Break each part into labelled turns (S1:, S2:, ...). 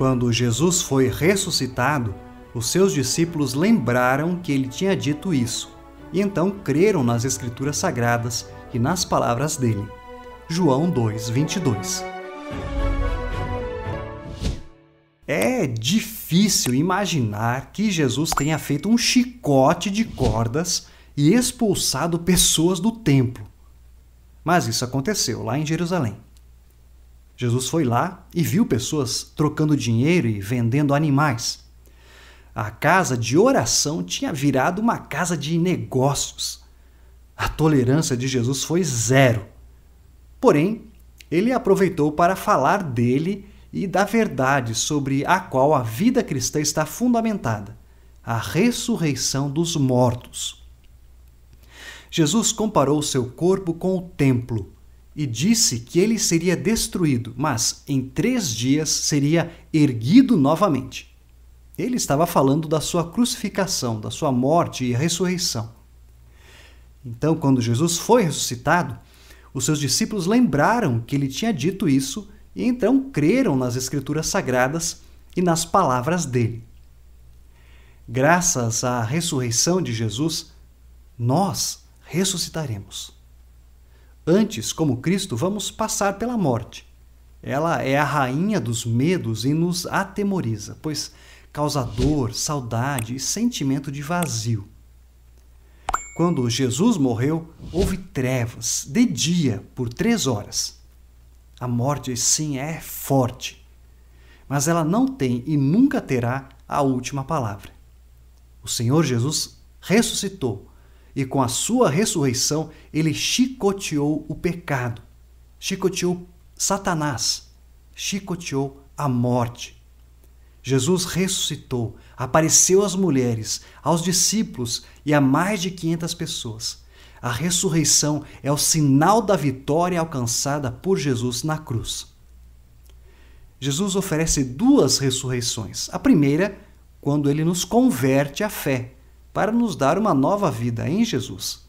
S1: Quando Jesus foi ressuscitado, os seus discípulos lembraram que ele tinha dito isso e então creram nas Escrituras Sagradas e nas palavras dele. João 2:22. É difícil imaginar que Jesus tenha feito um chicote de cordas e expulsado pessoas do templo. Mas isso aconteceu lá em Jerusalém. Jesus foi lá e viu pessoas trocando dinheiro e vendendo animais. A casa de oração tinha virado uma casa de negócios. A tolerância de Jesus foi zero. Porém, ele aproveitou para falar dele e da verdade sobre a qual a vida cristã está fundamentada a ressurreição dos mortos. Jesus comparou seu corpo com o templo e disse que ele seria destruído, mas em três dias seria erguido novamente. Ele estava falando da sua crucificação, da sua morte e ressurreição. Então, quando Jesus foi ressuscitado, os seus discípulos lembraram que ele tinha dito isso e então creram nas Escrituras Sagradas e nas palavras dele. Graças à ressurreição de Jesus, nós ressuscitaremos. Antes, como Cristo, vamos passar pela morte. Ela é a rainha dos medos e nos atemoriza, pois causa dor, saudade e sentimento de vazio. Quando Jesus morreu, houve trevas de dia por três horas. A morte, sim, é forte, mas ela não tem e nunca terá a última palavra. O Senhor Jesus ressuscitou e com a sua ressurreição ele chicoteou o pecado, chicoteou Satanás, chicoteou a morte. Jesus ressuscitou, apareceu às mulheres, aos discípulos e a mais de 500 pessoas. A ressurreição é o sinal da vitória alcançada por Jesus na cruz. Jesus oferece duas ressurreições. A primeira, quando ele nos converte à fé, para nos dar uma nova vida em Jesus.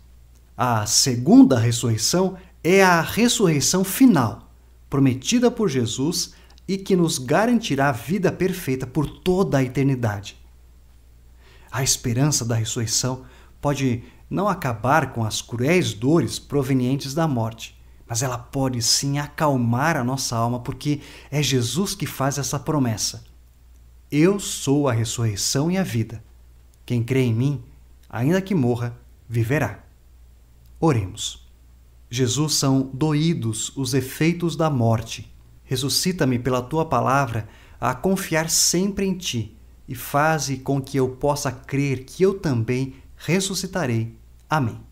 S1: A segunda ressurreição é a ressurreição final, prometida por Jesus e que nos garantirá a vida perfeita por toda a eternidade. A esperança da ressurreição pode não acabar com as cruéis dores provenientes da morte, mas ela pode sim acalmar a nossa alma, porque é Jesus que faz essa promessa. Eu sou a ressurreição e a vida. Quem crê em mim, ainda que morra, viverá. Oremos. Jesus, são doídos os efeitos da morte. Ressuscita-me pela tua palavra a confiar sempre em ti e faze com que eu possa crer que eu também ressuscitarei. Amém.